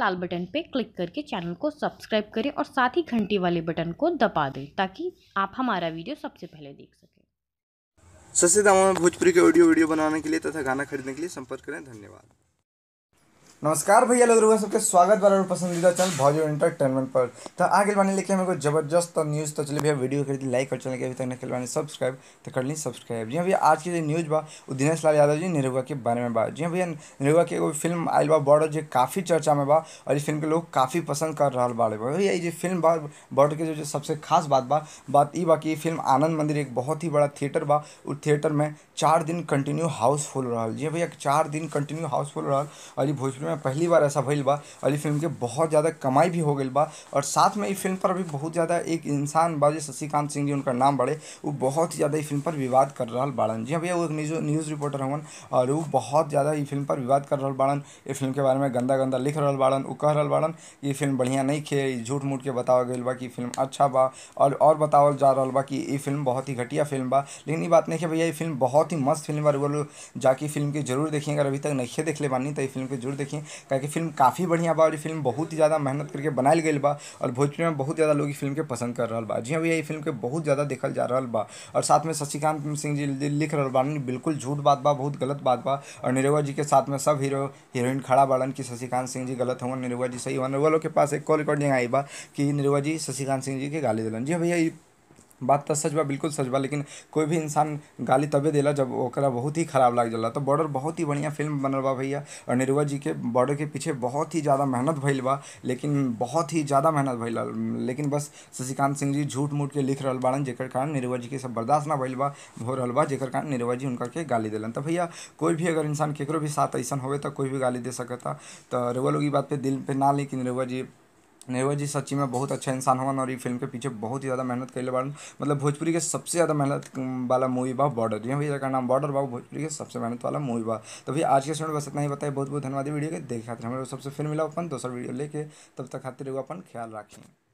लाल button पे click करके channel को सब्सक्राइब करें और साथ ही घंटी वाले बटन को दबा दें ताकि आप हमारा वीडियो सबसे पहले देख सकें सस्ते दामों में भोजपुरी के ऑडियो वीडियो बनाने के लिए तथा गाना खरीदने के लिए संपर्क करें धन्यवाद नमस्कार भैया लोग सबके स्वागत वाला और पसंदीदा चैनल भौजी एंटरटेनमेंट पर तो आगे बने लेके हमें कोई जबरदस्त न्यूज़ तो चलिए भैया वीडियो खरीद लाइक और चैनल के अभी तक नहीं खिलवाने सब्सक्राइब तो कर ली सब्सक्राइब जी हाँ भैया आज की जो न्यूज़ बा वो दिनेश लाल यादव जी निरुआ के बारे में बात जी हाँ भैया निरुआ की फिल्म आयल बा बॉर्डर जो काफ़ी चर्चा में बा और इस फिल्म के लोग काफ़ी पसंद कर रहा बाड़े भैया ये फिल्म बा बॉर्डर के जो सबसे खास बात बा बात ये बा कि फिल्म आनंद मंदिर एक बहुत ही बड़ा थिएटर बा उस थिएटर में चार दिन कंटिन्यू हाउसफुल रहा जी हाँ भैया चार दिन कंटिन्यू हाउसफुल रहा और ये भोजपुर में में पहली बार ऐसा भइल बा और ये फिल्म के बहुत ज़्यादा कमाई भी हो गई बा और साथ में इस फिल्म पर भी बहुत ज़्यादा एक इंसान बा जो शशिकांत सिंह जी उनका नाम बढ़े वो बहुत ही ज़्यादा इस फिल्म पर विवाद कर रहा बाड़न जी भैया वो एक न्यूज न्यूज़ रिपोर्टर हमन और वो बहुत ज़्यादा इ फिल्म पर विवाद कर रहा बाड़न ये फिल्म के बारे में गंदा गंदा लिख रहा बाड़न वो कह रहा बाड़न कि फिल्म बढ़िया नहीं खे झूठ मूठ के बतावल गई बा कि फिल्म अच्छा बा और और बतावल जा रहा बा कि ये फिल्म बहुत ही घटिया फिल्म बा लेकिन ये बात नहीं है भैया ये फिल्म बहुत ही मस्त फिल्म बा जाके फिल्म के जरूर देखिए अगर अभी तक नहीं देख ले बानी तो ये फिल्म के जरूर देखिए देखें क्या कि फिल्म काफ़ी बढ़िया बा और ये फिल्म बहुत ही ज़्यादा मेहनत करके बनाई गई बा और भोजपुरी में बहुत ज़्यादा लोग इस फिल्म के पसंद कर रहा बा जी हाँ भैया ये फिल्म के बहुत ज़्यादा देखल जा रहा बा और साथ में शशिकांत सिंह जी लिख रहा बानी बिल्कुल झूठ बात बा बहुत गलत बात बा और निरुआ जी के साथ में सब हीरो हीरोइन खड़ा बाड़न कि शशिकांत सिंह जी गलत होंगे निरुआ जी सही हुआ निरवा लोग के पास एक कॉल रिकॉर्डिंग आई बा कि निरुआ जी शशिकांत सिंह जी के गाली दिलन जी हाँ, भैया बात तो सच बा बिल्कुल सच बा लेकिन कोई भी इंसान गाली तबे देला जब ओकरा बहुत ही ख़राब लग जाला तो बॉर्डर बहुत ही बढ़िया फिल्म बनल बा भैया और निरुआ जी के बॉर्डर के पीछे बहुत ही ज़्यादा मेहनत भइल बा लेकिन बहुत ही ज़्यादा मेहनत भइल लेकिन बस शशिकांत सिंह जी झूठ मूठ के लिख रहा बाड़न जर कारण निरुआ जी के सब बर्दाश्त ना भइल बा हो रहा बा जर कारण निरुआ जी उनका के गाली दिलन तो भैया कोई भी अगर इंसान केकरो भी साथ ऐसा हो तो कोई भी गाली दे सकता तो रुआ लोग बात पर दिल पर ना ले कि निरुआ जी निर्भय जी सच्ची में बहुत अच्छा इंसान हुआ और ये फिल्म के पीछे बहुत ही ज़्यादा मेहनत करे बाड़न मतलब भोजपुरी के सबसे ज़्यादा मेहनत वाला मूवी बा बॉर्डर जी भैया का नाम बॉर्डर बाबू भोजपुरी के सबसे मेहनत वाला मूवी बा तो भैया आज के समय बस इतना ही बताए बहुत बहुत धन्यवाद वीडियो के देखे खातिर हमारे सबसे फिर मिला अपन दोसर वीडियो लेके तब तक रहो अपन ख्याल रखें